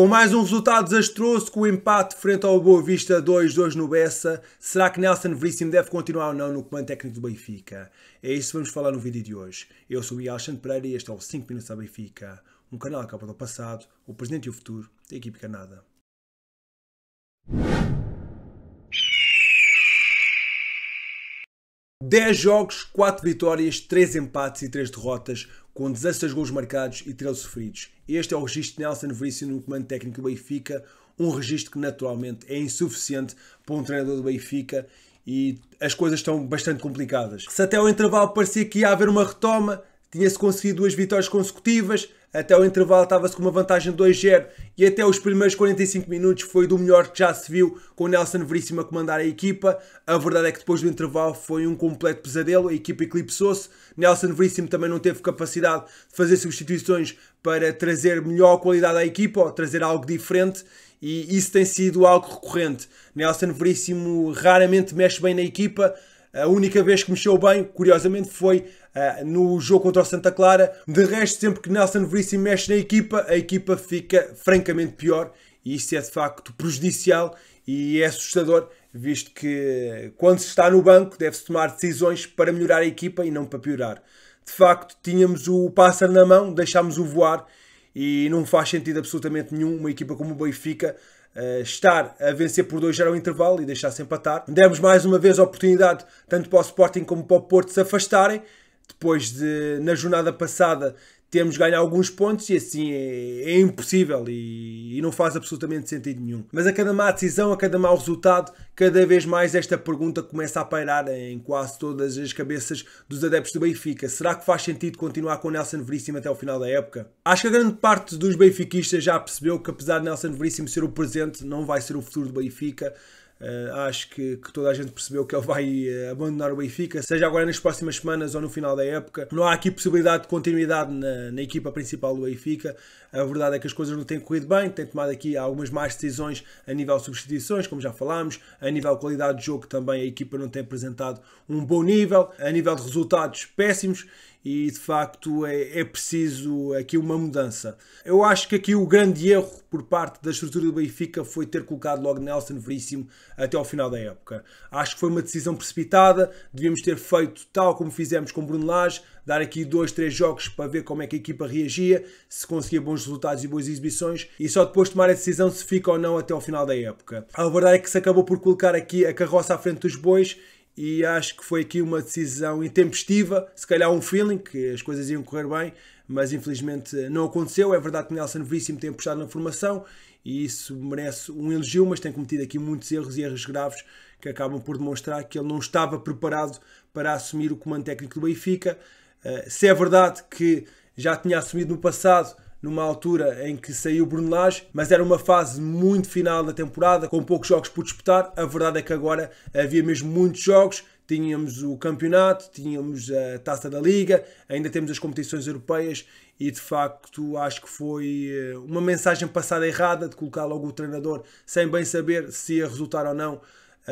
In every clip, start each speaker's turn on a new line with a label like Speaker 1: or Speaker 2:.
Speaker 1: Com mais um resultado desastroso, com o empate frente ao Boa Vista 2-2 no Bessa, será que Nelson Veríssimo deve continuar ou não no comando técnico do Benfica? É isso que vamos falar no vídeo de hoje. Eu sou o Ian Alexandre Pereira e este é o 5 Minutos ao Benfica, um canal que aborda o passado, o presente e o futuro da equipe canada. Dez jogos, 4 vitórias, 3 empates e 3 derrotas, com 16 gols marcados e 13 sofridos. Este é o registro de Nelson Veríssimo no comando técnico do Benfica, um registro que naturalmente é insuficiente para um treinador do Benfica e as coisas estão bastante complicadas. Se até ao intervalo parecia que ia haver uma retoma, tinha-se conseguido duas vitórias consecutivas, até o intervalo estava-se com uma vantagem de 2-0 e até os primeiros 45 minutos foi do melhor que já se viu com o Nelson Veríssimo a comandar a equipa. A verdade é que depois do intervalo foi um completo pesadelo, a equipa eclipsou-se. Nelson Veríssimo também não teve capacidade de fazer substituições para trazer melhor qualidade à equipa ou trazer algo diferente e isso tem sido algo recorrente. Nelson Veríssimo raramente mexe bem na equipa. A única vez que mexeu bem, curiosamente, foi uh, no jogo contra o Santa Clara. De resto, sempre que Nelson se mexe na equipa, a equipa fica francamente pior e isso é de facto prejudicial e é assustador, visto que eh, quando se está no banco deve-se tomar decisões para melhorar a equipa e não para piorar. De facto, tínhamos o pássaro na mão, deixámos-o voar e não faz sentido absolutamente nenhum uma equipa como o Benfica uh, estar a vencer por 2 ao intervalo e deixar-se empatar. Demos mais uma vez a oportunidade tanto para o Sporting como para o Porto se afastarem, depois de, na jornada passada, temos ganho alguns pontos e assim é, é impossível e, e, não faz absolutamente sentido nenhum. Mas a cada má decisão, a cada mau resultado, cada vez mais esta pergunta começa a pairar em quase todas as cabeças dos adeptos do Benfica. Será que faz sentido continuar com o Nelson Veríssimo até o final da época? Acho que a grande parte dos benfiquistas já percebeu que apesar de Nelson Veríssimo ser o presente, não vai ser o futuro do Benfica. Ah, acho que, que, toda a gente percebeu que ele vai eh, abandonar o Benfica, seja agora nas próximas semanas ou no final da época. Não há aqui possibilidade de continuidade na, na equipa principal do Benfica. A verdade é que as coisas não têm corrido bem, tem tomado aqui algumas más decisões a nível de substituições, como já falámos, a nível de qualidade de jogo também a equipa não tem apresentado um bom nível, a nível de resultados péssimos e de facto é, é, preciso aqui uma mudança. Eu acho que aqui o grande erro por parte da estrutura do Benfica foi ter colocado logo Nelson Veríssimo até ao final da época. Acho que foi uma decisão precipitada, devíamos ter feito tal como fizemos com Bruno Lage, dar aqui dois, três jogos para ver como é que a equipa reagia, se conseguia bons resultados e boas exibições e só depois tomar a decisão se fica ou não até ao final da época. A verdade é que se acabou por colocar aqui a carroça à frente dos bois e acho que foi aqui uma decisão intempestiva, se calhar um feeling que as coisas iam correr bem, mas infelizmente não aconteceu. É verdade que Nelson Veríssimo tem apostado na formação e isso merece um elogio, mas tem cometido aqui muitos erros e erros graves que acabam por demonstrar que ele não estava preparado para assumir o comando técnico do Benfica. Eh, se é verdade que já tinha assumido no passado, numa altura em que saiu Bruno Lage, mas era uma fase muito final da temporada, com poucos jogos por disputar. A verdade é que agora havia mesmo muitos jogos. Tínhamos o campeonato, tínhamos a taça da Liga, ainda temos as competições europeias e de facto acho que foi eh, uma mensagem passada errada de colocar logo o treinador sem bem saber se ia resultar ou não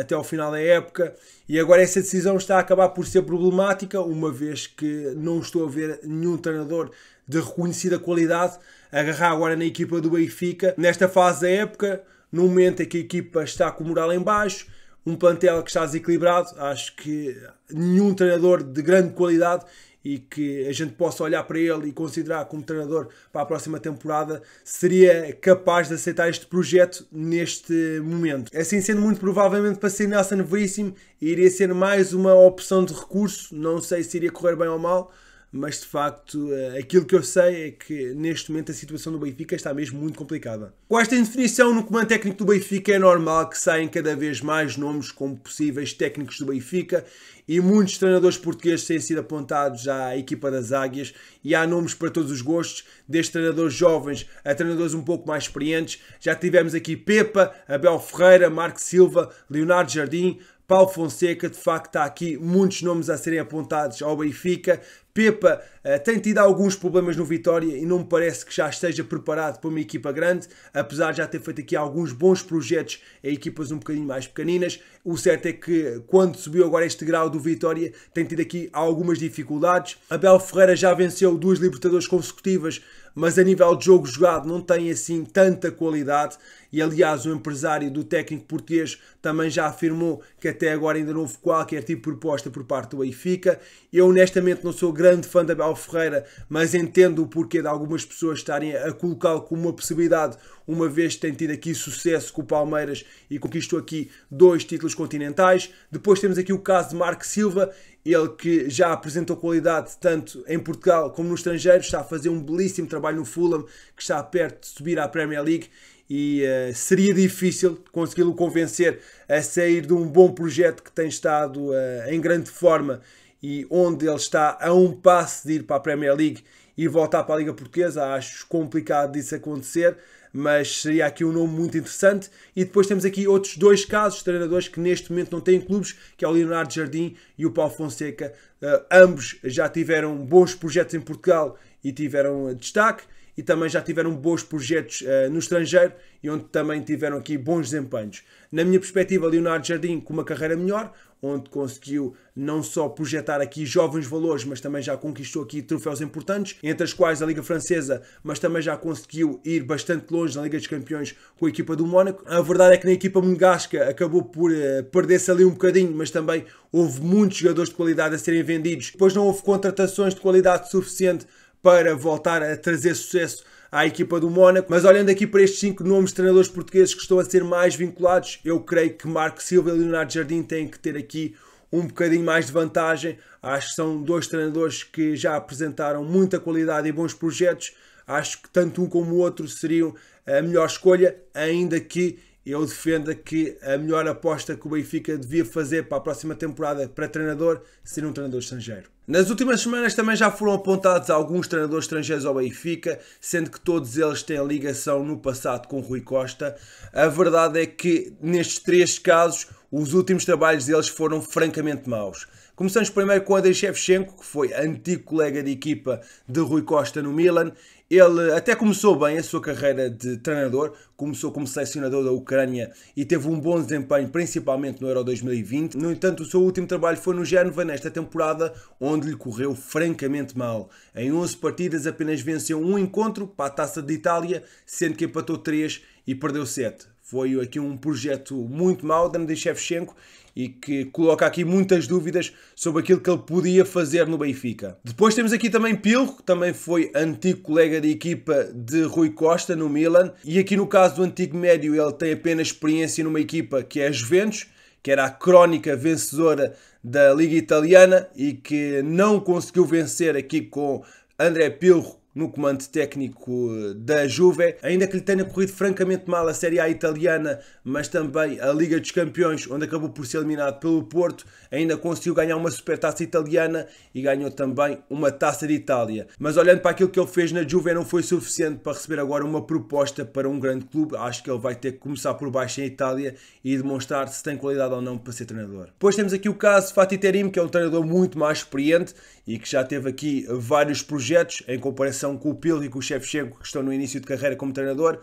Speaker 1: até ao final da época. E agora essa decisão está a acabar por ser problemática, uma vez que não estou a ver nenhum treinador de reconhecida qualidade agarrar agora na equipa do Benfica nesta fase da época, no momento em que a equipa está com o moral em baixo, um plantel que está desequilibrado, acho que nenhum treinador de grande qualidade e que a gente possa olhar para ele e considerar como treinador para a próxima temporada, seria capaz de aceitar este projeto neste momento. Assim sendo, muito provavelmente para ser Nelson Veríssimo, iria ser mais uma opção de recurso, não sei se iria correr bem ou mal, mas de facto eh, aquilo que eu sei é que neste momento a situação do Benfica está mesmo muito complicada. Com esta indefinição no comando técnico do Benfica é normal que saiam cada vez mais nomes como possíveis técnicos do Benfica e muitos treinadores portugueses têm sido apontados à equipa das Águias e há nomes para todos os gostos, desde treinadores jovens a treinadores um pouco mais experientes. Já tivemos aqui Pepa, Abel Ferreira, Marco Silva, Leonardo Jardim, Paulo Fonseca, de facto, há aqui muitos nomes a serem apontados ao Benfica. Pepa uh, tem tido alguns problemas no Vitória e não me parece que já esteja preparado para uma equipa grande, apesar de já ter feito aqui alguns bons projetos em equipas um bocadinho mais pequeninas. O certo é que quando subiu agora este grau do Vitória tem tido aqui algumas dificuldades. Abel Ferreira já venceu duas Libertadores consecutivas mas a nível de jogo jogado não tem assim tanta qualidade. E aliás, o empresário do técnico português também já afirmou que até agora ainda não houve qualquer tipo de proposta por parte do Benfica. Eu honestamente não sou grande fã da Abel Ferreira, mas entendo o porquê de algumas pessoas estarem a colocá-lo como uma possibilidade, uma vez que tem tido aqui sucesso com o Palmeiras e conquistou aqui dois títulos continentais. Depois temos aqui o caso de Marco Silva ele que já apresentou qualidade tanto em Portugal como no estrangeiro, está a fazer um belíssimo trabalho no Fulham, que está perto de subir à Premier League e uh, seria difícil consegui-lo convencer a sair de um bom projeto que tem estado uh, em grande forma e onde ele está a um passo de ir para a Premier League e voltar para a Liga Portuguesa. Acho complicado disso acontecer mas seria aqui um nome muito interessante. E depois temos aqui outros dois casos de treinadores que neste momento não têm clubes, que é o Leonardo Jardim e o Paulo Fonseca. Uh, ambos já tiveram bons projetos em Portugal e tiveram eh, destaque e também já tiveram bons projetos uh, no estrangeiro e onde também tiveram aqui bons desempenhos. Na minha perspectiva, Leonardo Jardim com uma carreira melhor, onde conseguiu não só projetar aqui jovens valores, mas também já conquistou aqui troféus importantes, entre as quais a Liga Francesa, mas também já conseguiu ir bastante longe na Liga dos Campeões com a equipa do Mónaco. A verdade é que na equipa monegasca acabou por uh, perder-se ali um bocadinho, mas também houve muitos jogadores de qualidade a serem vendidos. Depois não houve contratações de qualidade suficiente para voltar a trazer sucesso à equipa do Mónaco. Mas olhando aqui para estes cinco nomes de treinadores portugueses que estão a ser mais vinculados, eu creio que Marco Silva e Leonardo Jardim têm que ter aqui um bocadinho mais de vantagem. Acho que são dois treinadores que já apresentaram muita qualidade e bons projetos. Acho que tanto um como o outro seriam a melhor escolha, ainda que eu defendo que a melhor aposta que o Benfica devia fazer para a próxima temporada para treinador seria um treinador estrangeiro. Nas últimas semanas também já foram apontados alguns treinadores estrangeiros ao Benfica, sendo que todos eles têm ligação no passado com Rui Costa. A verdade é que nestes três casos os últimos trabalhos deles foram francamente maus. Começamos primeiro com Andrei Shevchenko, que foi antigo colega de equipa de Rui Costa no Milan ele até começou bem a sua carreira de treinador, começou como selecionador da Ucrânia e teve um bom desempenho, principalmente no Euro 2020. No entanto, o seu último trabalho foi no Génova nesta temporada, onde lhe correu francamente mal. Em 11 partidas apenas venceu um encontro para a Taça de Itália, sendo que empatou 3 e perdeu 7. Foi aqui um projeto muito mau da Andrei Shevchenko e que coloca aqui muitas dúvidas sobre aquilo que ele podia fazer no Benfica. Depois temos aqui também Pilro, que também foi antigo colega de equipa de Rui Costa no Milan. E aqui no caso do antigo médio, ele tem apenas experiência numa equipa que é a Juventus, que era a crónica vencedora da Liga Italiana e que não conseguiu vencer aqui com André Pilro no comando técnico eh, da Juve, ainda que lhe tenha corrido francamente mal a Série A italiana, mas também a Liga dos Campeões, onde acabou por ser eliminado pelo Porto, ainda conseguiu ganhar uma supertaça italiana e ganhou também uma taça de Itália. Mas olhando para aquilo que ele fez na Juve, não foi suficiente para receber agora uma proposta para um grande clube. Acho que ele vai ter que começar por baixo em Itália e demonstrar se tem qualidade ou não para ser treinador. Depois temos aqui o caso Fatih Terim, que é um treinador muito mais experiente e que já teve aqui vários projetos em comparação com o Pil e com o Shevchenko, que estão no início de carreira como treinador.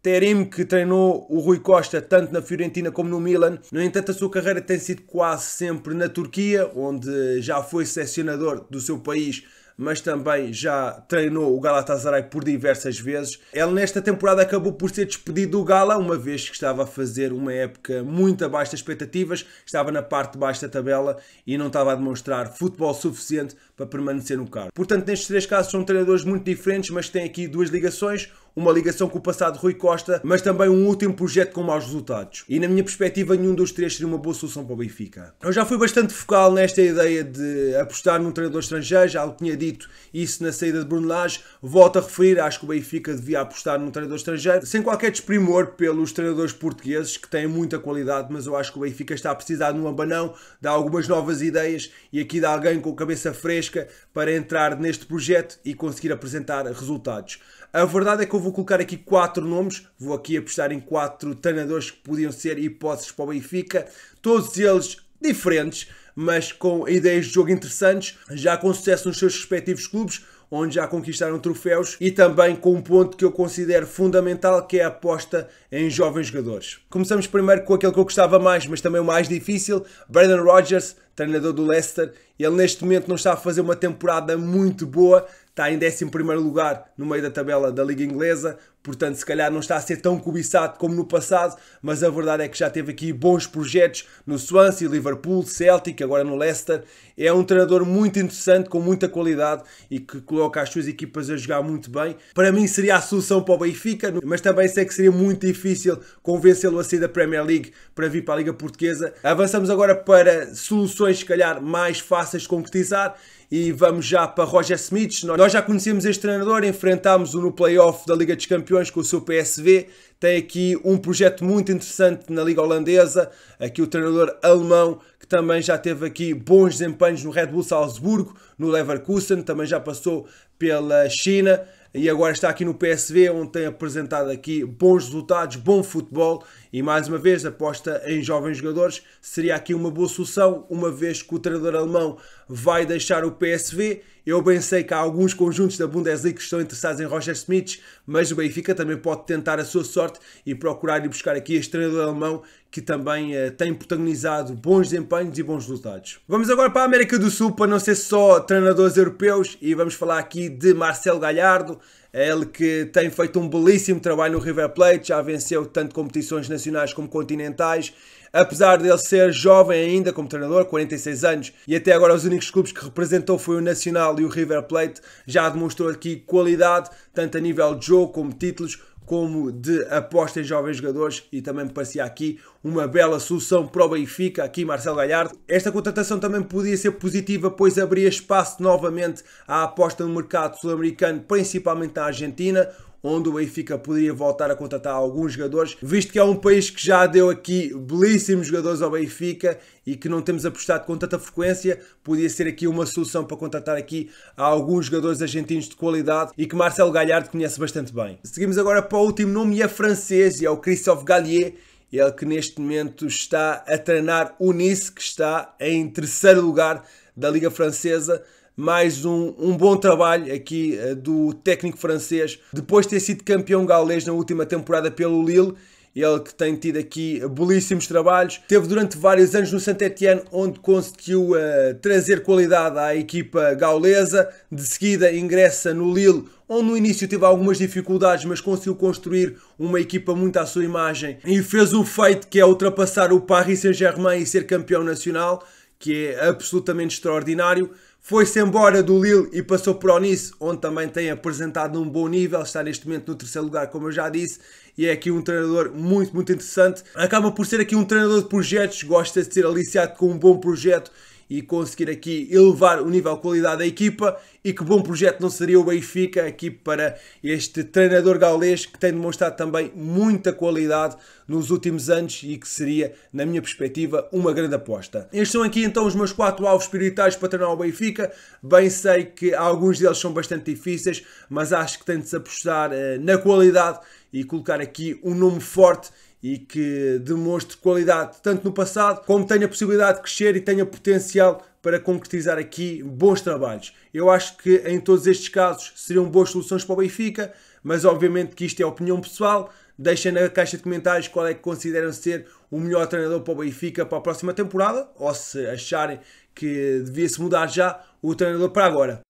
Speaker 1: Terim, que treinou o Rui Costa tanto na Fiorentina como no Milan. No entanto, a sua carreira tem sido quase sempre na Turquia, onde já foi selecionador do seu país mas também já treinou o Galatasaray por diversas vezes. Ele nesta temporada acabou por ser despedido do Gala, uma vez que estava a fazer uma época muito abaixo das expectativas, estava na parte de baixo da tabela e não estava a demonstrar futebol suficiente para permanecer no cargo. Portanto, nestes três casos são treinadores muito diferentes, mas têm aqui duas ligações uma ligação com o passado de Rui Costa, mas também um último projeto com maus resultados. E na minha perspectiva, nenhum dos três seria uma boa solução para o Benfica. Eu já fui bastante focal nesta ideia de apostar num treinador estrangeiro, já o tinha dito isso na saída de Bruno Lage. Volto a referir, acho que o Benfica devia apostar num treinador estrangeiro, sem qualquer desprimor pelos treinadores portugueses, que têm muita qualidade, mas eu acho que o Benfica está a precisar de um abanão, de algumas novas ideias e aqui de alguém com cabeça fresca para entrar neste projeto e conseguir apresentar resultados. A verdade é que eu vou colocar aqui quatro nomes, vou aqui apostar em quatro treinadores que podiam ser hipóteses para o Benfica, todos eles diferentes, mas com ideias de jogo interessantes, já com sucesso nos seus respectivos clubes, onde já conquistaram troféus e também com um ponto que eu considero fundamental, que é a aposta em jovens jogadores. Começamos primeiro com aquele que eu gostava mais, mas também o mais difícil, Brandon Rodgers, treinador do Leicester. Ele neste momento não está a fazer uma temporada muito boa, está em 11 lugar no meio da tabela da Liga Inglesa, portanto, se calhar não está a ser tão cobiçado como no passado, mas a verdade é que já teve aqui bons projetos no Swansea, Liverpool, Celtic, agora no Leicester. É um treinador muito interessante, com muita qualidade e que coloca as suas equipas a jogar muito bem. Para mim, seria a solução para o Benfica, mas também sei que seria muito difícil convencê-lo a sair da Premier League para vir para a Liga Portuguesa. Avançamos agora para soluções, se calhar, mais fáceis de concretizar e vamos já para Roger Smith. Nós já conhecemos este treinador, enfrentámos-o no playoff da Liga dos Campeões campeões com o seu PSV. Tem aqui um projeto muito interessante na Liga Holandesa. Aqui o treinador alemão que também já teve aqui bons desempenhos no Red Bull Salzburgo, no Leverkusen, também já passou pela China e agora está aqui no PSV, onde tem apresentado aqui bons resultados, bom futebol e mais uma vez aposta em jovens jogadores. Seria aqui uma boa solução, uma vez que o treinador alemão vai deixar o PSV. Eu bem sei que há alguns conjuntos da Bundesliga que estão interessados em Roger Smith, mas o Benfica também pode tentar a sua sorte e procurar e buscar aqui este treinador alemão que também eh, tem protagonizado bons desempenhos e bons resultados. Vamos agora para a América do Sul para não ser só treinadores europeus e vamos falar aqui de Marcelo Galhardo. Ele que tem feito um belíssimo trabalho no River Plate, já venceu tanto competições nacionais como continentais. Apesar dele ser jovem ainda como treinador, 46 anos, e até agora os únicos clubes que representou foi o Nacional e o River Plate, já demonstrou aqui qualidade, tanto a nível de jogo como títulos, como de aposta em jovens jogadores e também me parecia aqui uma bela solução para o Benfica, aqui Marcelo Galhardo. Esta contratação também podia ser positiva, pois abria espaço novamente à aposta no mercado sul-americano, principalmente na Argentina onde o Benfica poderia voltar a contratar alguns jogadores, visto que é um país que já deu aqui belíssimos jogadores ao Benfica e que não temos apostado com tanta frequência, podia ser aqui uma solução para contratar aqui alguns jogadores argentinos de qualidade e que Marcelo Galhardo conhece bastante bem. Seguimos agora para o último nome e é francês e é o Christophe Gallier, ele que neste momento está a treinar o Nice, que está em terceiro lugar da Liga Francesa mais um, um bom trabalho aqui uh, do técnico francês. Depois de ter sido campeão galês na última temporada pelo Lille, ele que tem tido aqui belíssimos trabalhos. Teve durante vários anos no saint Etienne, onde conseguiu uh, trazer qualidade à equipa gaulesa. De seguida ingressa no Lille, onde no início teve algumas dificuldades, mas conseguiu construir uma equipa muito à sua imagem. E fez o feito que é ultrapassar o Paris Saint-Germain e ser campeão nacional, que é absolutamente extraordinário. Foi-se embora do Lille e passou para o Nice, onde também tem apresentado um bom nível, está neste momento no terceiro lugar, como eu já disse, e é aqui um treinador muito, muito interessante. Acaba por ser aqui um treinador de projetos, gosta de ser aliciado com um bom projeto e conseguir aqui elevar o nível de qualidade da equipa e que bom projeto não seria o Benfica aqui para este treinador gaulês que tem demonstrado também muita qualidade nos últimos anos e que seria, na minha perspectiva, uma grande aposta. Estes são aqui então os meus quatro alvos prioritários para treinar o Benfica. Bem sei que alguns deles são bastante difíceis, mas acho que tem de se apostar eh, na qualidade e colocar aqui um nome forte e que demonstre qualidade tanto no passado como tenha possibilidade de crescer e tenha potencial para concretizar aqui bons trabalhos. Eu acho que em todos estes casos seriam boas soluções para o Benfica, mas obviamente que isto é opinião pessoal. Deixem na caixa de comentários qual é que consideram ser o melhor treinador para o Benfica para a próxima temporada ou se acharem que devia-se mudar já o treinador para agora.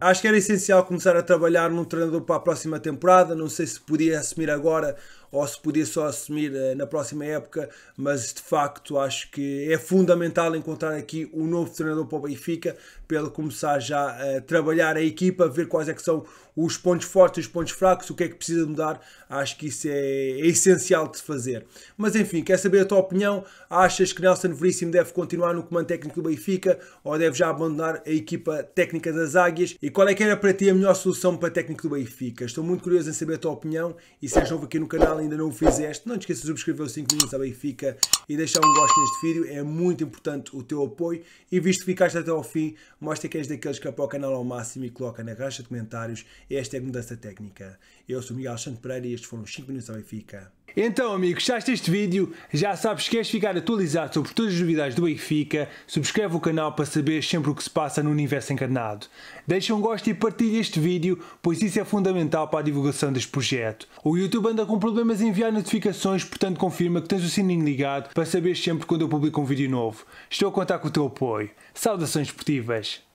Speaker 1: Acho que era essencial começar a trabalhar num treinador para a próxima temporada. Não sei se podia assumir agora ou se poder só assumir eh, na próxima época, mas de facto acho que é fundamental encontrar aqui um novo treinador para o Benfica, pelo começar já a trabalhar a equipa, ver quais é que são os pontos fortes e os pontos fracos, o que é que precisa mudar, acho que isso é, é essencial de se fazer. Mas enfim, quer saber a tua opinião? Achas que Nelson Veríssimo deve continuar no comando técnico do Benfica ou deve já abandonar a equipa técnica das Águias? E qual é que era para ti a melhor solução para técnico do Benfica? Estou muito curioso em saber a tua opinião e se és novo aqui no canal canal ainda não o fizeste, não te esqueças de subscrever os 5 minutos à tá Benfica e deixar um gosto neste vídeo, é muito importante o teu apoio e visto que ficaste até ao fim, mostra que és daqueles que apoia o canal ao máximo e coloca na caixa de comentários esta é a mudança técnica. Eu sou Miguel Santos Pereira e estes foram os 5 minutos à tá Benfica. Então, amigo, gostaste deste vídeo? Já sabes que queres ficar atualizado sobre todas as novidades do Benfica? Subscreve o canal para saber sempre o que se passa no universo encarnado. Deixa um gosto e partilha este vídeo, pois isso é fundamental para a divulgação deste projeto. O YouTube anda com problemas em enviar notificações, portanto confirma que tens o sininho ligado para saber sempre quando eu publico um vídeo novo. Estou a contar com o teu apoio. Saudações esportivas!